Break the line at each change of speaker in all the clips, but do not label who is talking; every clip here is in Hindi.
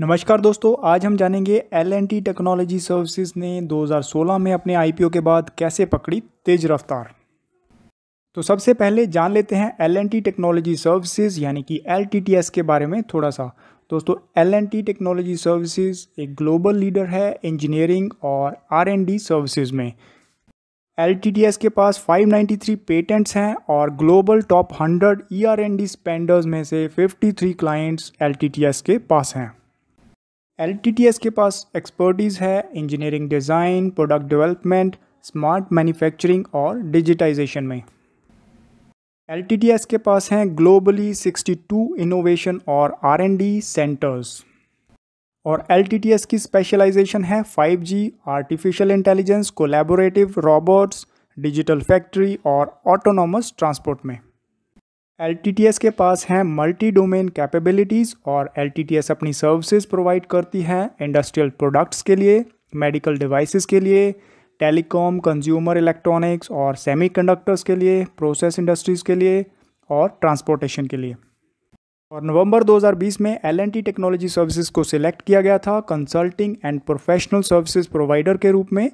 नमस्कार दोस्तों आज हम जानेंगे L N T technology services ने 2016 में अपने आई के बाद कैसे पकड़ी तेज रफ्तार तो सबसे पहले जान लेते हैं L N T technology services यानी कि एल टी टी एस के बारे में थोड़ा सा दोस्तों L N T technology services एक ग्लोबल लीडर है इंजीनियरिंग और आर एन डी सर्विसेज में एल टी टी एस के पास 593 पेटेंट्स हैं और global top 100 E R N D spenders में से 53 clients L T T S के पास हैं एल के पास एक्सपर्टीज़ है engineering design product development smart manufacturing और डिजिटाइजेशन में एल के पास हैं ग्लोबली 62 इनोवेशन और आर सेंटर्स और एल की स्पेशलाइजेशन है 5G, artificial intelligence collaborative robots digital factory और ऑटोनॉमस ट्रांसपोर्ट में एल के पास हैं मल्टी डोमेन कैपेबिलिटीज़ और एल अपनी सर्विसेज प्रोवाइड करती हैं इंडस्ट्रियल प्रोडक्ट्स के लिए मेडिकल डिवाइसेस के लिए टेलीकॉम कंज्यूमर इलेक्ट्रॉनिक्स और सेमीकंडक्टर्स के लिए प्रोसेस इंडस्ट्रीज़ के लिए और ट्रांसपोर्टेशन के लिए और नवंबर 2020 में एल टेक्नोलॉजी सर्विसेज को सिलेक्ट किया गया था consulting and professional services provider के रूप में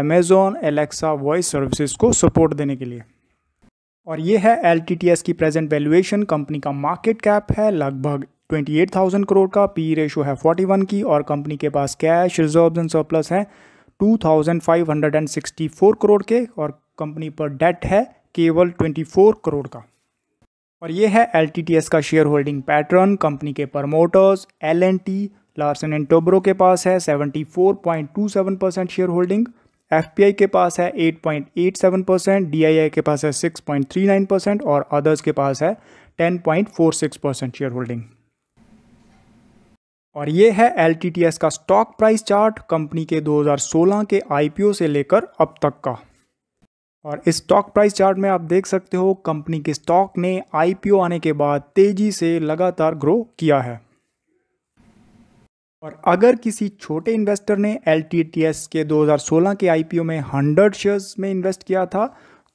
अमेजॉन एलेक्सा वॉइस सर्विसेज को सपोर्ट देने के लिए और ये है एल की प्रेजेंट वैल्यूएशन कंपनी का मार्केट कैप है लगभग 28,000 करोड़ का पी रेशो e है 41 की और कंपनी के पास कैश रिजर्व एंड सरप्लस है 2,564 करोड़ के और कंपनी पर डेट है केवल 24 करोड़ का और ये है एल का शेयर होल्डिंग पैटर्न कंपनी के promoters L N T Larsen and Toubro के पास है 74.27 परसेंट शेयर होल्डिंग एफ के पास है 8.87 परसेंट डी के पास है 6.39 परसेंट और अदर्स के पास है 10.46 परसेंट शेयर होल्डिंग और ये है एल का स्टॉक प्राइस चार्ट कंपनी के 2016 के आईपीओ से लेकर अब तक का और इस स्टॉक प्राइस चार्ट में आप देख सकते हो कंपनी के स्टॉक ने आई आने के बाद तेज़ी से लगातार ग्रो किया है और अगर किसी छोटे इन्वेस्टर ने एल के 2016 के आईपीओ में 100 शेयर्स में इन्वेस्ट किया था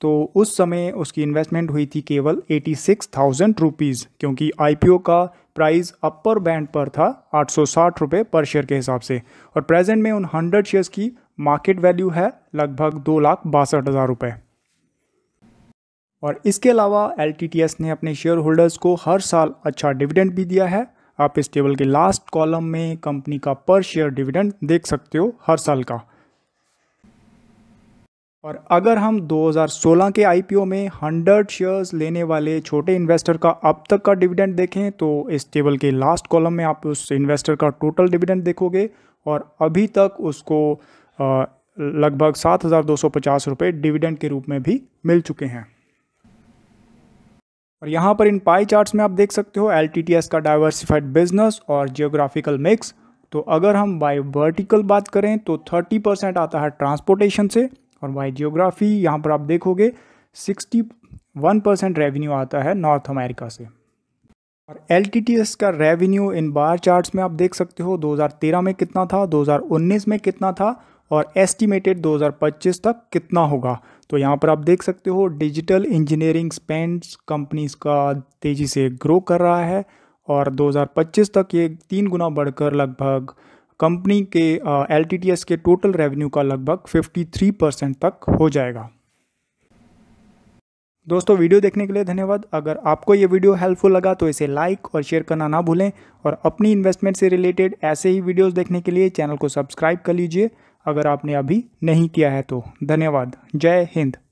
तो उस समय उसकी इन्वेस्टमेंट हुई थी केवल एटी सिक्स थाउजेंड रुपीज़ क्योंकि आईपीओ का प्राइस अपर बैंड पर था आठ सौ साठ रुपये पर शेयर के हिसाब से और प्रेजेंट में उन हंड्रेड शेयर्स की मार्केट वैल्यू है लगभग दो लाख बासठ हज़ार रुपये और इसके अलावा एल ने अपने शेयर होल्डर्स को हर साल अच्छा डिविडेंड भी दिया है आप इस टेबल के लास्ट कॉलम में कंपनी का पर शेयर डिविडेंड देख सकते हो हर साल का और अगर हम 2016 के आईपीओ में 100 शेयर्स लेने वाले छोटे इन्वेस्टर का अब तक का डिविडेंड देखें तो इस टेबल के लास्ट कॉलम में आप उस इन्वेस्टर का टोटल डिविडेंड देखोगे और अभी तक उसको लगभग सात हज़ार दो सौ पचास रुपये डिविडेंड के रूप में भी मिल चुके हैं और यहाँ पर इन पाई चार्ट्स में आप देख सकते हो एल का डाइवर्सिफाइड बिजनेस और जियोग्राफिकल मिक्स तो अगर हम बाई वर्टिकल बात करें तो 30 परसेंट आता है ट्रांसपोर्टेशन से और बाई जियोग्राफी यहाँ पर आप देखोगे 61 परसेंट रेवेन्यू आता है नॉर्थ अमेरिका से और एल का रेवेन्यू इन बार चार्ट्स में आप देख सकते हो 2013 में कितना था 2019 में कितना था और एस्टिमेटेड 2025 तक कितना होगा तो यहाँ पर आप देख सकते हो डिजिटल इंजीनियरिंग स्पेंड कंपनीज का तेज़ी से ग्रो कर रहा है और 2025 तक ये तीन गुना बढ़कर लगभग कंपनी के एल के टोटल रेवेन्यू का लगभग 53 परसेंट तक हो जाएगा दोस्तों वीडियो देखने के लिए धन्यवाद अगर आपको ये वीडियो हेल्पफुल लगा तो इसे लाइक और शेयर करना ना भूलें और अपनी इन्वेस्टमेंट से रिलेटेड ऐसे ही वीडियोस देखने के लिए चैनल को सब्सक्राइब कर लीजिए अगर आपने अभी नहीं किया है तो धन्यवाद जय हिंद